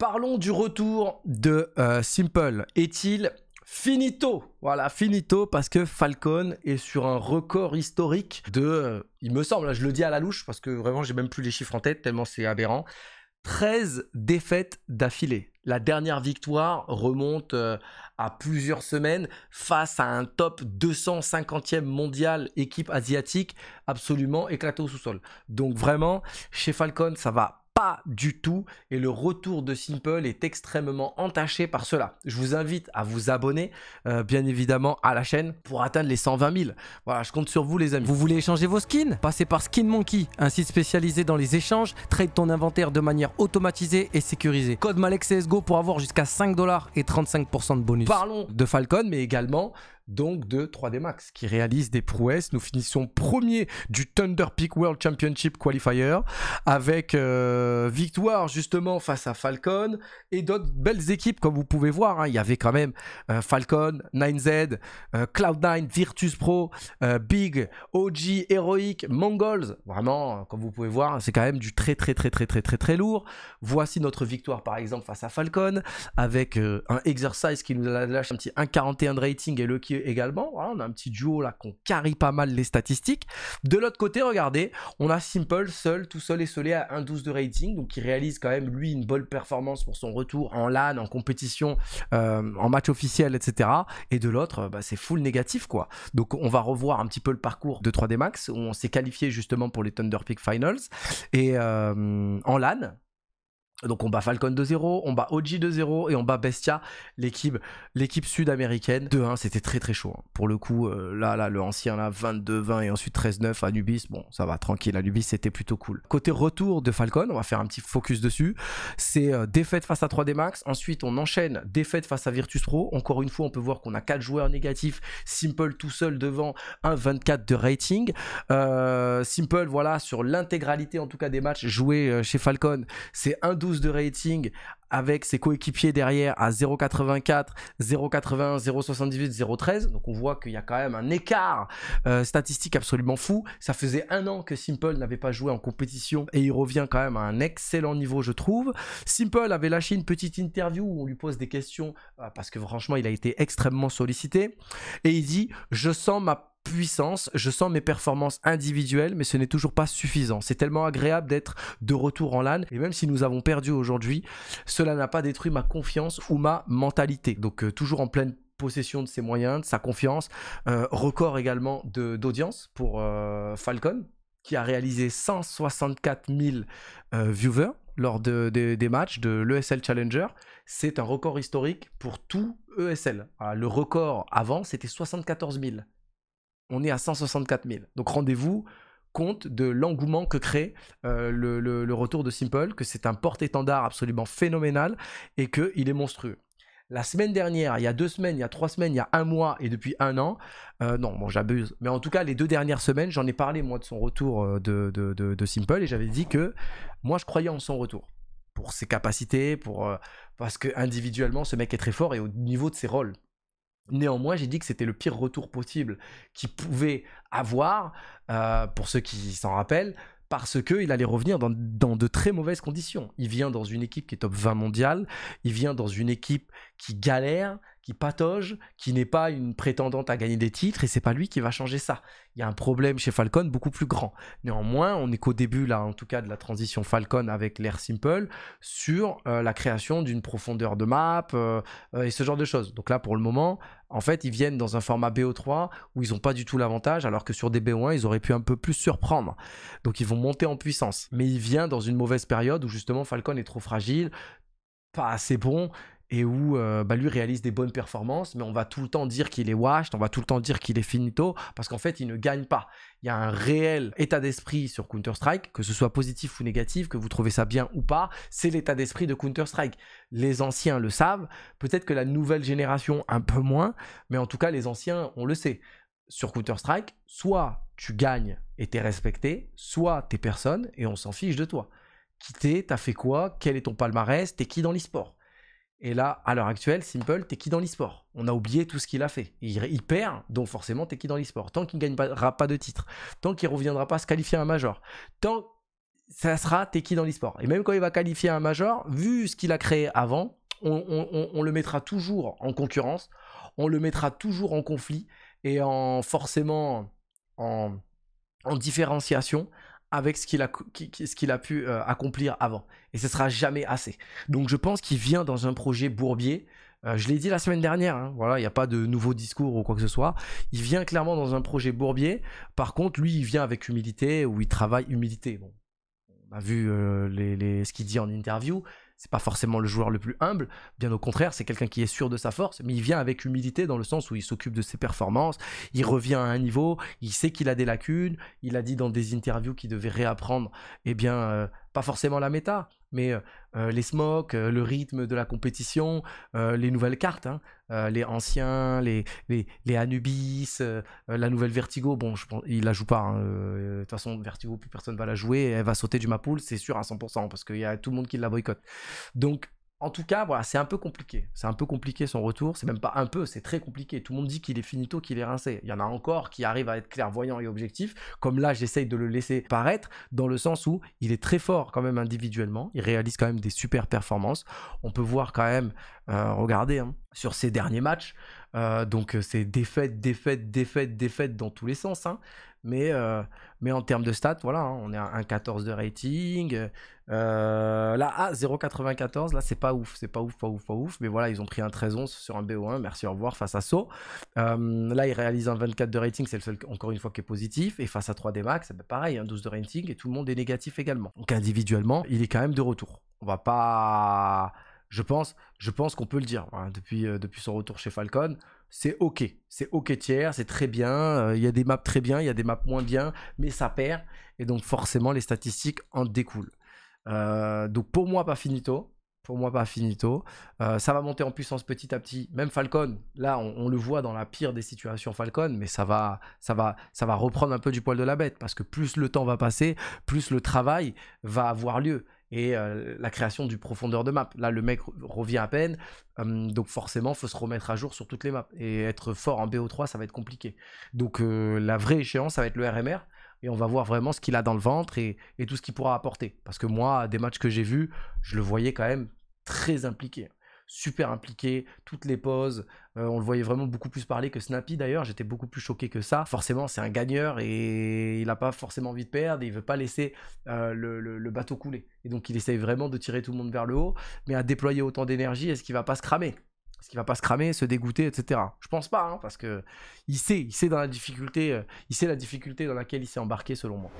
Parlons du retour de euh, Simple. Est-il finito Voilà, finito parce que Falcon est sur un record historique de, euh, il me semble, hein, je le dis à la louche parce que vraiment j'ai même plus les chiffres en tête tellement c'est aberrant. 13 défaites d'affilée. La dernière victoire remonte euh, à plusieurs semaines face à un top 250e mondial équipe asiatique absolument éclaté au sous-sol. Donc vraiment, chez Falcon, ça va pas du tout et le retour de Simple est extrêmement entaché par cela. Je vous invite à vous abonner euh, bien évidemment à la chaîne pour atteindre les 120 000. Voilà, je compte sur vous les amis. Vous voulez échanger vos skins Passez par Skin Monkey, un site spécialisé dans les échanges, trade ton inventaire de manière automatisée et sécurisée. Code CSGO pour avoir jusqu'à 5 dollars et 35% de bonus. Parlons de Falcon mais également donc de 3D Max, qui réalise des prouesses. Nous finissons premier du Thunder Peak World Championship Qualifier, avec euh, victoire justement face à Falcon et d'autres belles équipes, comme vous pouvez voir. Hein. Il y avait quand même euh, Falcon, 9Z, euh, Cloud9, Virtus Pro, Big, OG, Heroic, Mongols. Vraiment, comme vous pouvez voir, c'est quand même du très très très très très très très lourd. Voici notre victoire par exemple face à Falcon, avec un Exercise qui nous a lâché un petit 1,41 de rating et le qui également. on a un petit duo là qu'on carie pas mal les statistiques. De l'autre côté, regardez, on a Simple seul, tout seul et solé à 1,12 de rating, donc il réalise quand même lui une bonne performance pour son retour en LAN, en compétition, euh, en match officiel, etc. Et de l'autre, euh, bah, c'est full négatif quoi. Donc on va revoir un petit peu le parcours de 3D Max où on s'est qualifié justement pour les Thunder Peak Finals et euh, en LAN donc on bat Falcon 2-0, on bat OG 2-0 et on bat Bestia, l'équipe, l'équipe sud-américaine. 2-1, c'était très très chaud. Hein. Pour le coup, euh, là, là, le ancien, là, 22-20 et ensuite 13-9 Anubis. Bon, ça va, tranquille, Anubis, c'était plutôt cool. Côté retour de Falcon, on va faire un petit focus dessus. C'est euh, défaite face à 3D Max. Ensuite, on enchaîne défaite face à Virtus Pro. Encore une fois, on peut voir qu'on a 4 joueurs négatifs. Simple tout seul devant un 24 de rating. Euh, Simple, voilà, sur l'intégralité en tout cas des matchs joués chez Falcon, c'est 1-12 de rating avec ses coéquipiers derrière à 0,84, 0,81, 0,78, 0,13. Donc on voit qu'il y a quand même un écart euh, statistique absolument fou. Ça faisait un an que Simple n'avait pas joué en compétition et il revient quand même à un excellent niveau, je trouve. Simple avait lâché une petite interview où on lui pose des questions euh, parce que franchement il a été extrêmement sollicité et il dit je sens ma puissance, je sens mes performances individuelles, mais ce n'est toujours pas suffisant. C'est tellement agréable d'être de retour en LAN, et même si nous avons perdu aujourd'hui, cela n'a pas détruit ma confiance ou ma mentalité. Donc euh, toujours en pleine possession de ses moyens, de sa confiance. Euh, record également d'audience pour euh, Falcon, qui a réalisé 164 000 viewers lors des matchs de l'ESL Challenger. C'est un record historique pour tout ESL. Ah, le record avant, c'était 74 000 on est à 164 000. Donc rendez-vous compte de l'engouement que crée euh, le, retour de Simple, que c'est un porte-étendard absolument phénoménal et qu'il est monstrueux. La semaine dernière, il y a deux semaines, il y a trois semaines, il y a un mois et depuis un an, euh, non, bon, j'abuse, mais en tout cas, les deux dernières semaines, j'en ai parlé moi de son retour euh, de, Simple et j'avais dit que moi je croyais en son retour pour ses capacités, pour, parce que individuellement, ce mec est très fort et au niveau de ses rôles. Néanmoins, j'ai dit que c'était le pire retour possible qu'il pouvait avoir, euh, pour ceux qui s'en rappellent, parce qu'il allait revenir dans, dans, de très mauvaises conditions. Il vient dans une équipe qui est top 20 mondiale, il vient dans une équipe qui galère, qui patauge, qui n'est pas une prétendante à gagner des titres, et c'est pas lui qui va changer ça. Il y a un problème chez Falcon beaucoup plus grand. Néanmoins, on n'est qu'au début, là, en tout cas, de la transition Falcon avec l'Air Simple, sur euh, la création d'une profondeur de map euh, euh, et ce genre de choses. Donc là, pour le moment, en fait, ils viennent dans un format BO3 où ils n'ont pas du tout l'avantage, alors que sur des BO1, ils auraient pu un peu plus surprendre. Donc ils vont monter en puissance. Mais il vient dans une mauvaise période où justement Falcon est trop fragile, pas assez bon et où euh, bah, lui réalise des bonnes performances, mais on va tout le temps dire qu'il est washed, on va tout le temps dire qu'il est finito, parce qu'en fait, il ne gagne pas. Il y a un réel état d'esprit sur Counter-Strike, que ce soit positif ou négatif, que vous trouvez ça bien ou pas, c'est l'état d'esprit de Counter-Strike. Les anciens le savent, peut-être que la nouvelle génération un peu moins, mais en tout cas, les anciens, on le sait. Sur Counter-Strike, soit tu gagnes et t'es respecté, soit t'es personne et on s'en fiche de toi. Qui t'es, t'as fait quoi, quel est ton palmarès, t'es qui dans l'e-sport et là, à l'heure actuelle, Simple, t'es qui dans l'e-sport On a oublié tout ce qu'il a fait. Il, perd, donc forcément, t'es qui dans l'e-sport Tant qu'il ne gagnera pas de titre, tant qu'il ne reviendra pas se qualifier à un major, tant ça sera t'es qui dans l'e-sport Et même quand il va qualifier à un major, vu ce qu'il a créé avant, on, le mettra toujours en concurrence, on le mettra toujours en conflit et en forcément en différenciation avec ce qu'il a, ce qu'il a pu euh, accomplir avant. Et ce sera jamais assez. Donc je pense qu'il vient dans un projet bourbier. Euh, je l'ai dit la semaine dernière, hein. voilà, il n'y a pas de nouveau discours ou quoi que ce soit. Il vient clairement dans un projet bourbier. Par contre, lui, il vient avec humilité, ou il travaille humilité. on a vu euh, les, ce qu'il dit en interview. C'est pas forcément le joueur le plus humble, bien au contraire, c'est quelqu'un qui est sûr de sa force, mais il vient avec humilité dans le sens où il s'occupe de ses performances, il revient à un niveau, il sait qu'il a des lacunes, il a dit dans des interviews qu'il devait réapprendre, eh bien, euh, pas forcément la méta, mais euh, euh, les smokes, euh, le rythme de la compétition, les nouvelles cartes, hein, les anciens, les, les, Anubis, la nouvelle Vertigo, bon, je pense, il la joue pas. Hein, de toute façon, Vertigo, plus personne va la jouer, elle va sauter du Mapoule, c'est sûr à 100%, parce qu'il y a tout le monde qui la boycotte. Donc, en tout cas, voilà, c'est un peu compliqué. C'est un peu compliqué son retour. C'est même pas un peu, c'est très compliqué. Tout le monde dit qu'il est finito, qu'il est rincé. Il y en a encore qui arrivent à être clairvoyants et objectifs. Comme là, j'essaye de le laisser paraître dans le sens où il est très fort quand même individuellement. Il réalise quand même des super performances. On peut voir quand même, euh, regardez, hein, sur ses derniers matchs, euh, donc euh, c'est défaite, défaite, défaite, défaite dans tous les sens. Hein. Mais, euh, mais en termes de stats, voilà, hein, on est à 1,14 de rating. là, 0,94, ah, là c'est pas ouf, c'est pas ouf, pas ouf, pas ouf. Mais voilà, ils ont pris un 13-11 sur un BO1, merci, au revoir, face à So. là, ils réalisent un 24 de rating, c'est le seul, encore une fois, qui est positif. Et face à 3D Max, eh ben, pareil, un 12 de rating, et tout le monde est négatif également. Donc individuellement, il est quand même de retour. On va pas je pense, qu'on peut le dire. Hein, depuis, euh, depuis son retour chez Falcon, c'est ok. C'est ok tiers, c'est très bien. Euh, il y a des maps très bien, il y a des maps moins bien, mais ça perd. Et donc forcément, les statistiques en découlent. Euh, donc pour moi, pas finito. Pour moi, pas finito. ça va monter en puissance petit à petit. Même Falcon, là, on, on, le voit dans la pire des situations Falcon, mais ça va, ça, va, ça va reprendre un peu du poil de la bête. Parce que plus le temps va passer, plus le travail va avoir lieu et euh, la création du profondeur de map. Là, le mec revient à peine, euh, donc forcément, il faut se remettre à jour sur toutes les maps. Et être fort en BO3, ça va être compliqué. Donc euh, la vraie échéance, ça va être le RMR, et on va voir vraiment ce qu'il a dans le ventre et, et tout ce qu'il pourra apporter. Parce que moi, des matchs que j'ai vus, je le voyais quand même très impliqué super impliqué, toutes les pauses. Euh, on le voyait vraiment beaucoup plus parler que Snappy d'ailleurs. J'étais beaucoup plus choqué que ça. Forcément, c'est un gagneur et il n'a pas forcément envie de perdre. Et il veut pas laisser euh, le, bateau couler. Et donc, il essaye vraiment de tirer tout le monde vers le haut. Mais à déployer autant d'énergie, est-ce qu'il va pas se cramer est-ce qu'il va pas se cramer, se dégoûter, etc. Je pense pas, hein, parce que il sait, il sait dans la difficulté, euh, il sait la difficulté dans laquelle il s'est embarqué, selon moi.